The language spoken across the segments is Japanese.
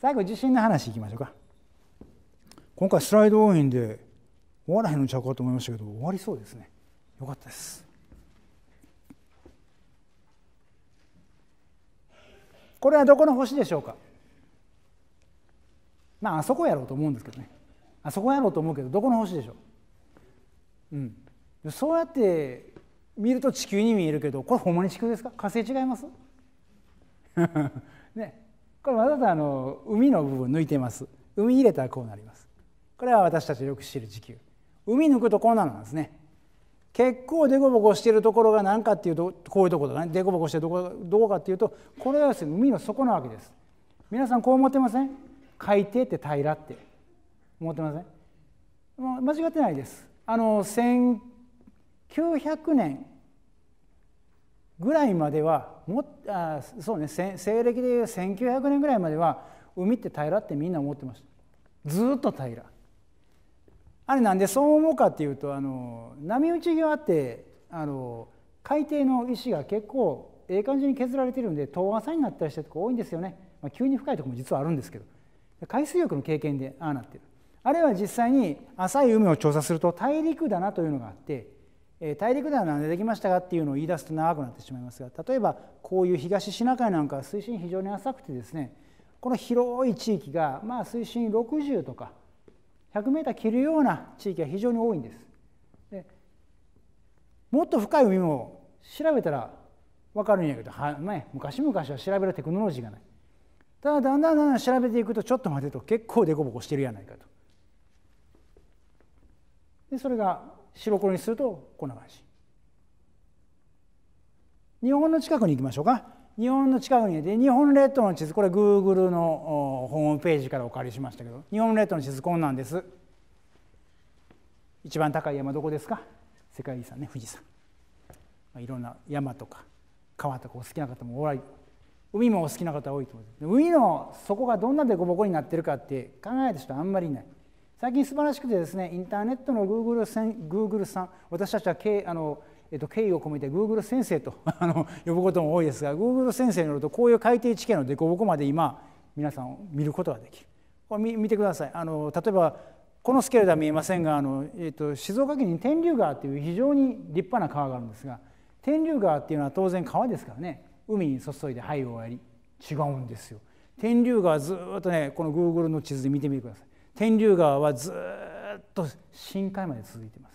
最後地震の話いきましょうか今回スライド多いんで終わらへんのちゃうかと思いましたけど終わりそうですねよかったですこれはどこの星でしょうかまああそこやろうと思うんですけどねあそこやろうと思うけどどこの星でしょう、うん、そうやって見ると地球に見えるけどこれほんまに地球ですか火星違います ねこれわざわざあの海の部分抜いてます海入れたらこうなりますこれは私たちよく知る地球海抜くとこうなんですね結構凸凹してるところが何かっていうとこういうところだね凸凹してるとこどこかっていうとこれはですね海の底なわけです皆さんこう思ってません海底って平らって思ってません間違ってないですあの1900年ぐらいまではもあそうね西暦でいう1900年ぐらいまでは海って平らってみんな思ってましたずっと平らあれなんでそう思うかっていうとあの波打ち際ってあの海底の石が結構ええ感じに削られてるんで遠浅になったりしてるとこ多いんですよね、まあ、急に深いとこも実はあるんですけど海水浴の経験でああなってるあれは実際に浅い海を調査すると大陸だなというのがあって大陸では何でできましたかっていうのを言い出すと長くなってしまいますが例えばこういう東シナ海なんかは水深非常に浅くてですねこの広い地域がまあ水深60とか 100m 切るような地域が非常に多いんです。でもっと深い海も調べたら分かるんやけどは、ね、昔々は調べるテクノロジーがない。ただだんだんだんだん調べていくとちょっと待てと結構凸凹してるやないかと。でそれが白黒にするとこんな感じ日本の近くに行きましょうか日本の近くにで日本列島の地図これグーグルのホームページからお借りしましたけど日本列島の地図こんなんです一番高い山どこですか世界遺産ね富士山、まあ、いろんな山とか川とかお好きな方もおられ海もお好きな方多いと思います海の底がどんなでこぼこになってるかって考えた人あんまりいない最近素晴らしくてですねインターネットの Google, せん Google さん私たちは経あの、えっと、敬意を込めて Google 先生と あの呼ぶことも多いですが Google 先生によるとこういう海底地形の凸凹まで今皆さんを見ることができるこれ見てくださいあの例えばこのスケールでは見えませんがあの、えっと、静岡県に天竜川という非常に立派な川があるんですが天竜川っていうのは当然川ですからね海に注いで灰を割り違うんですよ天竜川ずっとねこの Google の地図で見てみてください天竜川はずっと深海まで続いています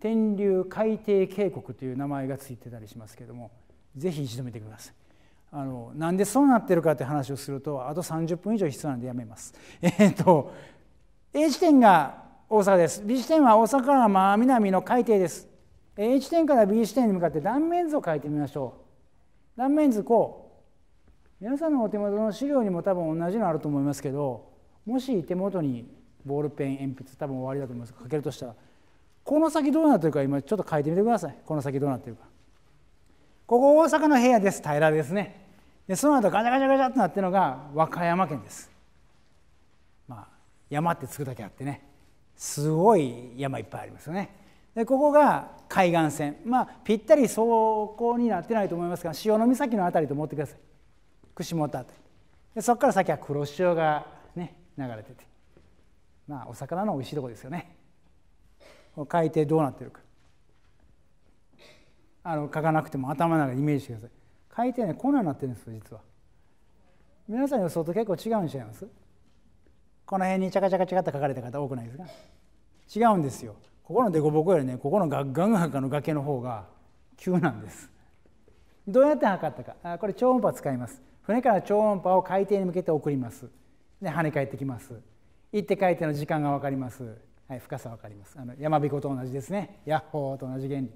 天竜海底渓谷という名前がついてたりしますけどもぜひ一度見てくださいあのなんでそうなってるかって話をするとあと30分以上必要なんでやめます えー、っと A 地点が大阪です B 地点は大阪から真南の海底です A 地点から B 地点に向かって断面図を書いてみましょう断面図こう皆さんのお手元の資料にも多分同じのあると思いますけどもし手元にボールペン鉛筆多分終わりだと思いますかけるとしたらこの先どうなってるか今ちょっと書いてみてくださいこの先どうなってるかここ大阪の部屋です平らですねでその後ガチャガチャガチャとなってるのが和歌山県ですまあ山ってつくだけあってねすごい山いっぱいありますよねでここが海岸線まあぴったり走行になってないと思いますが潮岬の辺りと思ってください串本辺りでそこから先は黒潮が流れててまあお魚の美味しいとこですよね海底どうなってるかあの書かなくても頭の中でイメージしてください海底ねこんなになってるんですよ実は皆さんの予想と結構違うんちゃいますこの辺にチャカチャカチャカって書かれた方多くないですか違うんですよここの凸凹よりねここのガガンガンの崖の方が急なんですどうやって測ったかあこれ超音波使います船から超音波を海底に向けて送りますね、跳ね返ってきます行って帰っての時間が分かります、はい、深さ分かりますあの山彦と同じですねヤッホーと同じ原理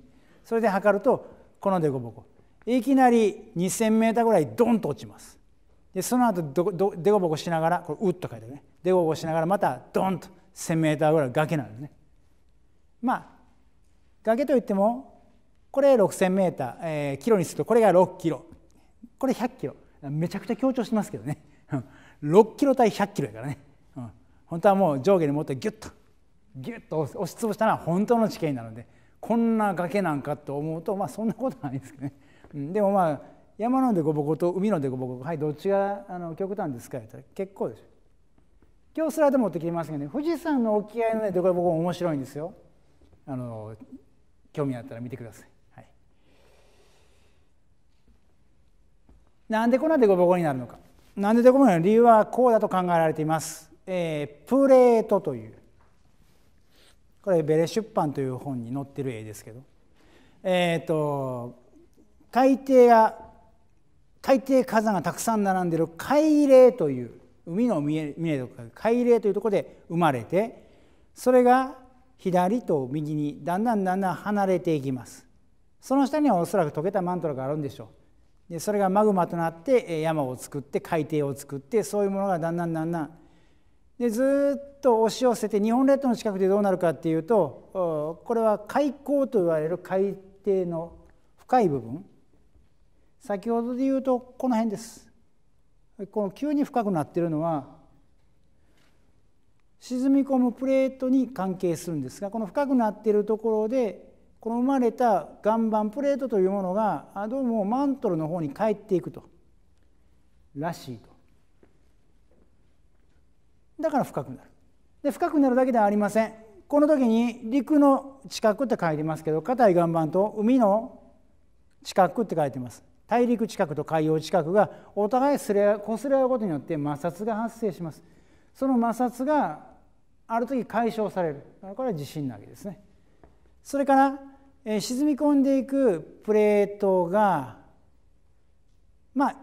それで測るとこの凸凹いきなり 2,000m ぐらいドンと落ちますでその後どどデコボコしながらこれうっと書いてるねデコボコしながらまたドンと 1,000m ぐらい崖なんですねまあ崖といってもこれ 6,000m、えー、キロにするとこれが6キロこれ100キロめちゃくちゃ強調してますけどね6キロ対100キロやからね、うん、本当はもう上下に持ってギュッとギュッと押し潰したのは本当の地形なのでこんな崖なんかと思うとまあそんなことないですけどね、うん、でもまあ山のでこぼこと海のでこぼこはいどっちがあの極端ですか言ったら結構です今日スライド持ってきますけどね富士山の沖合のねでこぼこ面白いんですよあの興味あったら見てください、なんでこんなでこぼこになるのかなんででこぼれの理由はこうだと考えられています。えー、プレートというこれベレ出版という本に載ってる絵ですけど、えーと、と海底が海底火山がたくさん並んでる海嶺という海の見え見えとか海嶺というところで生まれてそれが左と右にだんだんだんだん離れていきます。その下にはおそらく溶けたマントラがあるんでしょう。でそれがマグマとなって山を作って海底を作ってそういうものがだんだんだんだんでずっと押し寄せて日本列島の近くでどうなるかっていうとこれは海溝といわれる海底の深い部分先ほどで言うとこの辺ですこの急に深くなってるのは沈み込むプレートに関係するんですがこの深くなっているところでこの生まれた岩盤プレートというものがどうもマントルの方に帰っていくとらしいとだから深くなるで深くなるだけではありませんこの時に陸の近くって書いてますけど硬い岩盤と海の近くって書いてます大陸近くと海洋近くがお互いすれ擦れ合うことによって摩擦が発生しますその摩擦がある時解消されるこれは地震なわけですねそれからえ沈み込んでいくプレートがまあ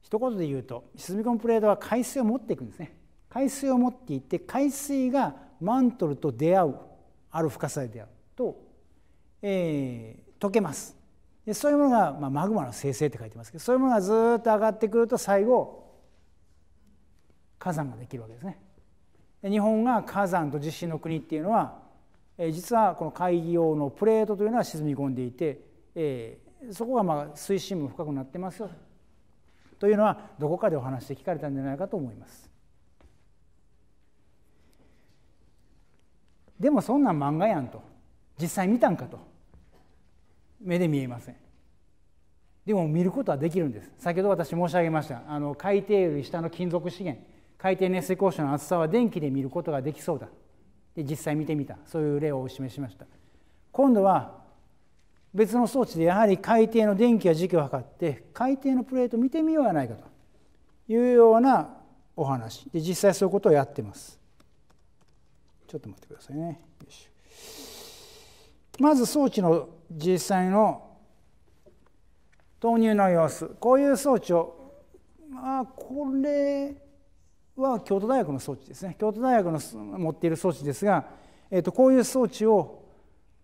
一言で言うと沈み込むプレートは海水を持っていくんですね海水を持っていって海水がマントルと出会うある深さで出会うと、えー、溶けますでそういうものが、まあ、マグマの生成って書いてますけどそういうものがずっと上がってくると最後火山ができるわけですね。日本が火山と地震の国っていうのは実はこの会議用のプレートというのは沈み込んでいて、えそこがまあ水深も深くなってますよというのはどこかでお話で聞かれたんじゃないかと思います。でもそんなん漫画やんと実際見たんかと目で見えませんでも見ることはできるんです先ほど私申し上げましたあの海底より下の金属資源海底熱水鉱床の厚さは電気で見ることができそうだで実際見てみたそういう例をお示しました今度は別の装置でやはり海底の電気や磁気を測って海底のプレート見てみようやないかというようなお話で実際そういうことをやってますちょっと待ってくださいねまず装置の実際の投入の様子こういう装置をまあこれは京都大学の装置ですね京都大学の持っている装置ですが、えー、とこういう装置を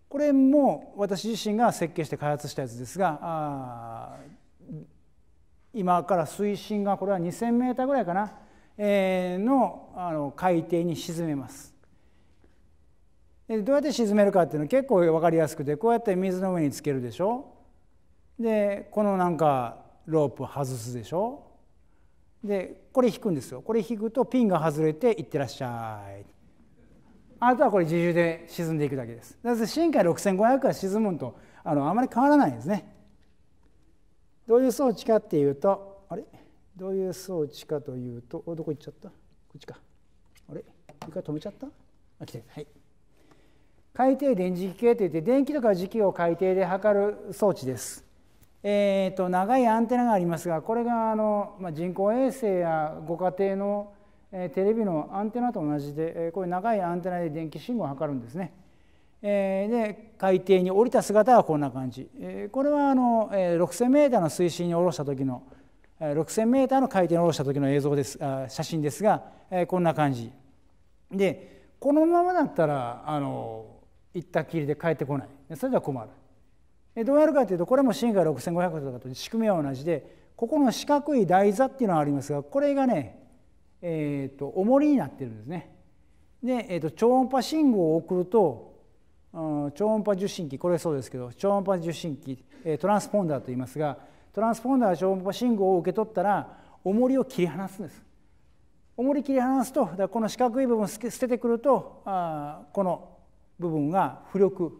これも私自身が設計して開発したやつですが今から水深がこれは 2,000m ぐらいかな、えー、のあの海底に沈めます。どうやって沈めるかっていうのは結構分かりやすくてこうやって水の上につけるでしょでこのなんかロープ外すでしょでこれ引くんですよこれ引くとピンが外れていってらっしゃいあとはこれ自重で沈んでいくだけですだぜ深海6500が沈むのとあのあまり変わらないんですねどういう装置かっていうとあれどういう装置かというとどこ行っちゃったこっちかあれ一回止めちゃったあ来てはい海底電磁気計といって電気とか磁気を海底で測る装置ですえーと、長いアンテナがありますがこれがあの、まあ、人工衛星やご家庭の、えー、テレビのアンテナと同じで、えー、こういう長いアンテナで電気信号を測るんですね。えー、で海底に降りた姿はこんな感じ、えー、これはあの、えー、6,000m の水深に下ろした時の 6,000m の海底に下ろした時の映像ですあ写真ですが、えー、こんな感じでこのままだったらあの行ったきりで帰ってこないそれでは困る。どうやるかというとこれも進化6500とかと仕組みは同じでここの四角い台座っていうのがありますがこれがねえっ、ー、と重りになってるんですね。で、えーと、超音波信号を送ると、うん、超音波受信機これそうですけど超音波受信機、えトランスポンダーと言いますがトランスポンダーが超音波信号を受け取ったら重りを切り離すんです。重り切り離すとだこの四角い部分を捨ててくるとあこの部分が浮力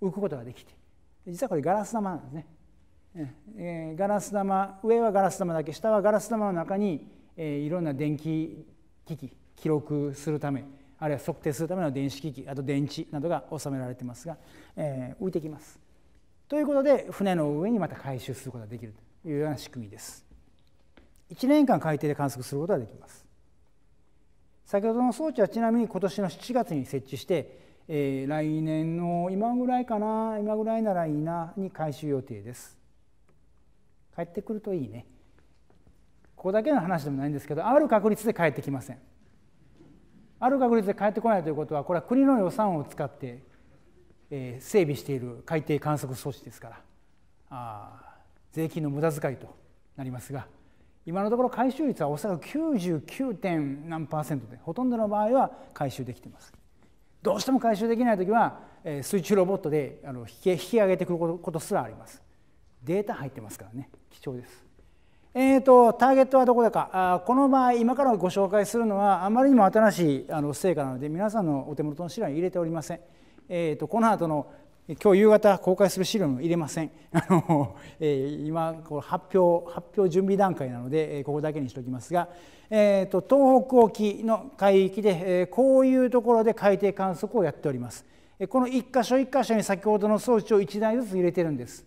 浮くことができて実はこれガラス玉なんですね、えー、ガラス玉上はガラス玉だけ下はガラス玉の中に、えー、いろんな電気機器記録するためあるいは測定するための電子機器あと電池などが収められてますが、えー、浮いてきます。ということで船の上にまた回収することができるというような仕組みです。1年間海底で観測することができます。先ほどの装置はちなみに今年の7月に設置してえー、来年の今ぐらいかな今ぐらいならいいなに回収予定です帰ってくるといいねここだけの話でもないんですけどある確率で帰ってきませんある確率で帰ってこないということはこれは国の予算を使って、えー、整備している海底観測装置ですからあ税金の無駄遣いとなりますが今のところ回収率はおそらく99点何パーセントでほとんどの場合は回収できています。どうしても回収できない時は水中ロボットで引き引き上げてくることすらありますデータ入ってますからね貴重ですえーと、ターゲットはどこだかあこの場合今からご紹介するのはあまりにも新しいあの成果なので皆さんのお手元の資料に入れておりません、えーとこの後の今日夕方公開する資料も入れません。あ のえ今こう発表発表準備段階なのでここだけにしておきますが、えーと、東北沖の海域で、えこういうところで海底観測をやっております。この1箇所1箇所に先ほどの装置を1台ずつ入れてるんです。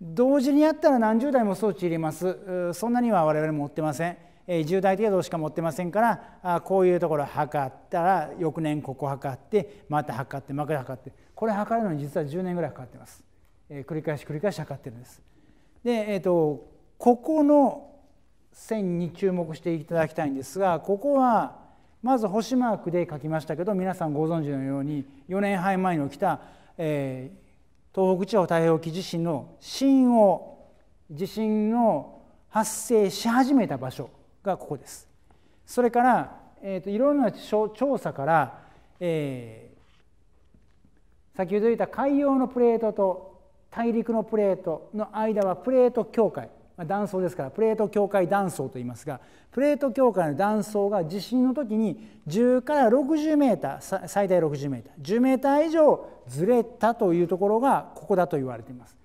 同時にやったら何十台も装置入れます。そんなには我々も持ってません。10代程度しか持ってませんからこういうところ測ったら翌年ここ測ってまた測ってまた測ってこれ測るのに実は10年ぐらいかかってます、え繰り返し繰り返し測ってるんですで、えーと、ここの線に注目していただきたいんですがここはまず星マークで書きましたけど皆さんご存知のように4年半前に起きた、えー、東北地方太平洋沖地震の震を地震の発生し始めた場所がここです。それから、えーと、いろんな調査から、えー、先ほど言った海洋のプレートと大陸のプレートの間はプレート境界、まあ、断層ですからプレート境界断層といいますがプレート境界の断層が地震の時に10から 60m 最大 60m10m ター以上ずれたというところがここだと言われています。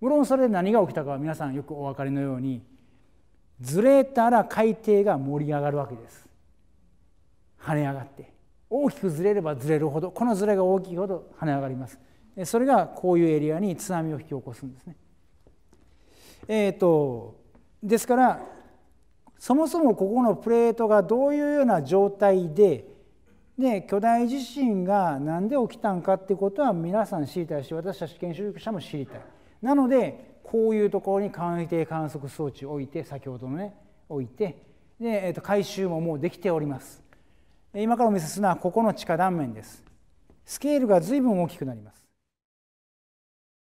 無論それで何が起きたかは皆さんよくお分かりのようにずれたら海底が盛り上がるわけです跳ね上がって大きくずれればずれるほどこのずれが大きいほど跳ね上がりますそれがこういうエリアに津波を引き起こすんですねえーと、とですからそもそもここのプレートがどういうような状態でで巨大地震が何で起きたんかってことは皆さん知りたいし私たち研修者も知りたい。なのでこういうところに簡易定観測装置を置いて先ほどのね置いてで、えー、と回収ももうできております今からお見せするのはここの地下断面ですスケールが随分大きくなります